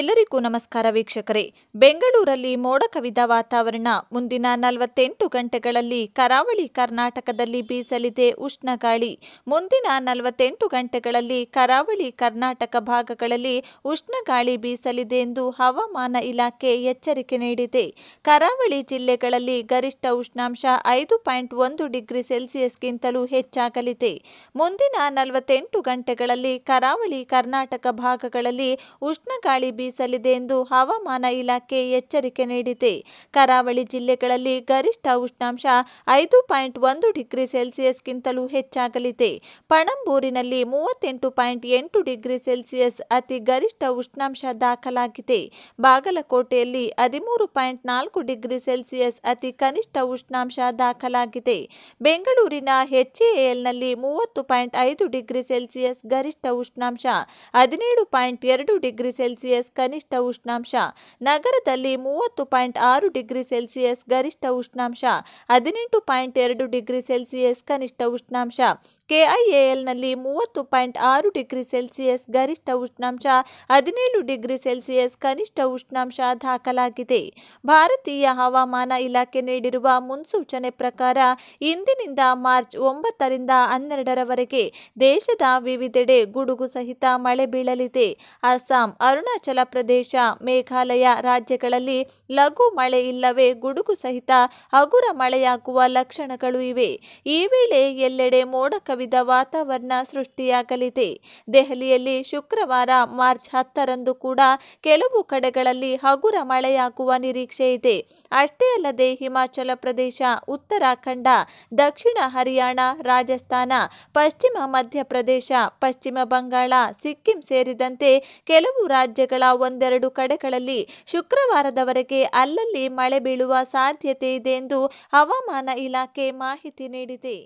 ಎಲ್ಲರಿಗೂ ನಮಸ್ಕಾರ ವೀಕ್ಷಕರೇ ಬೆಂಗಳೂರಲ್ಲಿ ಮೋಡ ಕವಿದ ವಾತಾವರಣ ಮುಂದಿನ ನಲವತ್ತೆಂಟು ಗಂಟೆಗಳಲ್ಲಿ ಕರಾವಳಿ ಕರ್ನಾಟಕದಲ್ಲಿ ಬೀಸಲಿದೆ ಉಷ್ಣ ಗಾಳಿ ಮುಂದಿನ ನಲವತ್ತೆಂಟು ಗಂಟೆಗಳಲ್ಲಿ ಕರಾವಳಿ ಕರ್ನಾಟಕ ಭಾಗಗಳಲ್ಲಿ ಉಷ್ಣ ಗಾಳಿ ಬೀಸಲಿದೆ ಎಂದು ಹವಾಮಾನ ಇಲಾಖೆ ಎಚ್ಚರಿಕೆ ನೀಡಿದೆ ಕರಾವಳಿ ಜಿಲ್ಲೆಗಳಲ್ಲಿ ಗರಿಷ್ಠ ಉಷ್ಣಾಂಶ ಐದು ಪಾಯಿಂಟ್ ಒಂದು ಡಿಗ್ರಿ ಸೆಲ್ಸಿಯಸ್ಗಿಂತಲೂ ಹೆಚ್ಚಾಗಲಿದೆ ಮುಂದಿನ ನಲವತ್ತೆಂಟು ಗಂಟೆಗಳಲ್ಲಿ ಕರಾವಳಿ ಕರ್ನಾಟಕ ಭಾಗಗಳಲ್ಲಿ ಉಷ್ಣ ಗಾಳಿ ಬೀಸಲಿದೆ ಎಂದು ಹವಾಮಾನ ಇಲಾಖೆ ಎಚ್ಚರಿಕೆ ನೀಡಿದೆ ಕರಾವಳಿ ಜಿಲ್ಲೆಗಳಲ್ಲಿ ಗರಿಷ್ಠ ಉಷ್ಣಾಂಶ ಐದು ಪಾಯಿಂಟ್ ಒಂದು ಡಿಗ್ರಿ ಸೆಲ್ಸಿಯಸ್ಗಿಂತಲೂ ಹೆಚ್ಚಾಗಲಿದೆ ಪಣಂಬೂರಿನಲ್ಲಿ ಮೂವತ್ತೆಂಟು ಪಾಯಿಂಟ್ ಎಂಟು ಡಿಗ್ರಿ ಸೆಲ್ಸಿಯಸ್ ಅತಿ ಗರಿಷ್ಠ ಉಷ್ಣಾಂಶ ದಾಖಲಾಗಿದೆ ಬಾಗಲಕೋಟೆಯಲ್ಲಿ ಹದಿಮೂರು ಪಾಯಿಂಟ್ ನಾಲ್ಕು ಡಿಗ್ರಿ ಸೆಲ್ಸಿಯಸ್ ಅತಿ ಕನಿಷ್ಠ ಉಷ್ಣಾಂಶ ದಾಖಲಾಗಿದೆ ಬೆಂಗಳೂರಿನ ಎಚ್ಎಎಲ್ನಲ್ಲಿ ಮೂವತ್ತು ಪಾಯಿಂಟ್ ಐದು ಡಿಗ್ರಿ ಸೆಲ್ಸಿಯಸ್ ಗರಿಷ್ಠ ಉಷ್ಣಾಂಶ ಹದಿನೇಳು ಪಾಯಿಂಟ್ ಎರಡು ಡಿಗ್ರಿ ಸೆಲ್ಸಿಯಸ್ ಕನಿಷ್ಠ ಉಷ್ಣಾಂಶ ನಗರದಲ್ಲಿ ಮೂವತ್ತು ಪಾಯಿಂಟ್ ಆರು ಡಿಗ್ರಿ ಸೆಲ್ಸಿಯಸ್ ಗರಿಷ್ಠ ಉಷ್ಣಾಂಶ ಹದಿನೆಂಟು ಪಾಯಿಂಟ್ ಎರಡು ಡಿಗ್ರಿ ಸೆಲ್ಸಿಯಸ್ ಕನಿಷ್ಠ ಉಷ್ಣಾಂಶ ಕೆಐಎಎಲ್ನಲ್ಲಿ ಮೂವತ್ತು ಪಾಯಿಂಟ್ ಆರು ಡಿಗ್ರಿ ಸೆಲ್ಸಿಯಸ್ ಗರಿಷ್ಠ ಉಷ್ಣಾಂಶ ಹದಿನೇಳು ಡಿಗ್ರಿ ಸೆಲ್ಸಿಯಸ್ ಕನಿಷ್ಠ ಉಷ್ಣಾಂಶ ದಾಖಲಾಗಿದೆ ಭಾರತೀಯ ಹವಾಮಾನ ಇಲಾಖೆ ನೀಡಿರುವ ಮುನ್ಸೂಚನೆ ಪ್ರಕಾರ ಇಂದಿನಿಂದ ಮಾರ್ಚ್ ಒಂಬತ್ತರಿಂದ ಹನ್ನೆರಡರವರೆಗೆ ದೇಶದ ವಿವಿಧೆಡೆ ಗುಡುಗು ಸಹಿತ ಮಳೆ ಬೀಳಲಿದೆ ಅಸ್ಸಾಂ ಅರುಣಾಚಲ ಪ್ರದೇಶ ಮೇಘಾಲಯ ರಾಜ್ಯಗಳಲ್ಲಿ ಲಘು ಮಳೆ ಇಲ್ಲವೇ ಗುಡುಗು ಸಹಿತ ಹಗುರ ಮಳೆಯಾಗುವ ಲಕ್ಷಣಗಳು ಇವೆ ಈ ವೇಳೆ ಎಲ್ಲೆಡೆ ಮೋಡ ಕವಿದ ವಾತಾವರಣ ಸೃಷ್ಟಿಯಾಗಲಿದೆ ದೆಹಲಿಯಲ್ಲಿ ಶುಕ್ರವಾರ ಮಾರ್ಚ್ ಹತ್ತರಂದು ಕೂಡ ಕೆಲವು ಕಡೆಗಳಲ್ಲಿ ಹಗುರ ಮಳೆಯಾಗುವ ನಿರೀಕ್ಷೆ ಇದೆ ಅಷ್ಟೇ ಅಲ್ಲದೆ ಹಿಮಾಚಲ ಪ್ರದೇಶ ಉತ್ತರಾಖಂಡ ದಕ್ಷಿಣ ಹರಿಯಾಣ ರಾಜಸ್ಥಾನ ಪಶ್ಚಿಮ ಮಧ್ಯಪ್ರದೇಶ ಪಶ್ಚಿಮ ಬಂಗಾಳ ಸಿಕ್ಕಿಂ ಸೇರಿದಂತೆ ಕೆಲವು ರಾಜ್ಯಗಳ ಒಂದೆರಡು ಕಡೆಗಳಲ್ಲಿ ಶುಕ್ರವಾರದವರೆಗೆ ಅಲ್ಲಲ್ಲಿ ಮಳೆ ಬೀಳುವ ಸಾಧ್ಯತೆ ಇದೆ ಎಂದು ಹವಾಮಾನ ಇಲಾಖೆ ಮಾಹಿತಿ ನೀಡಿದೆ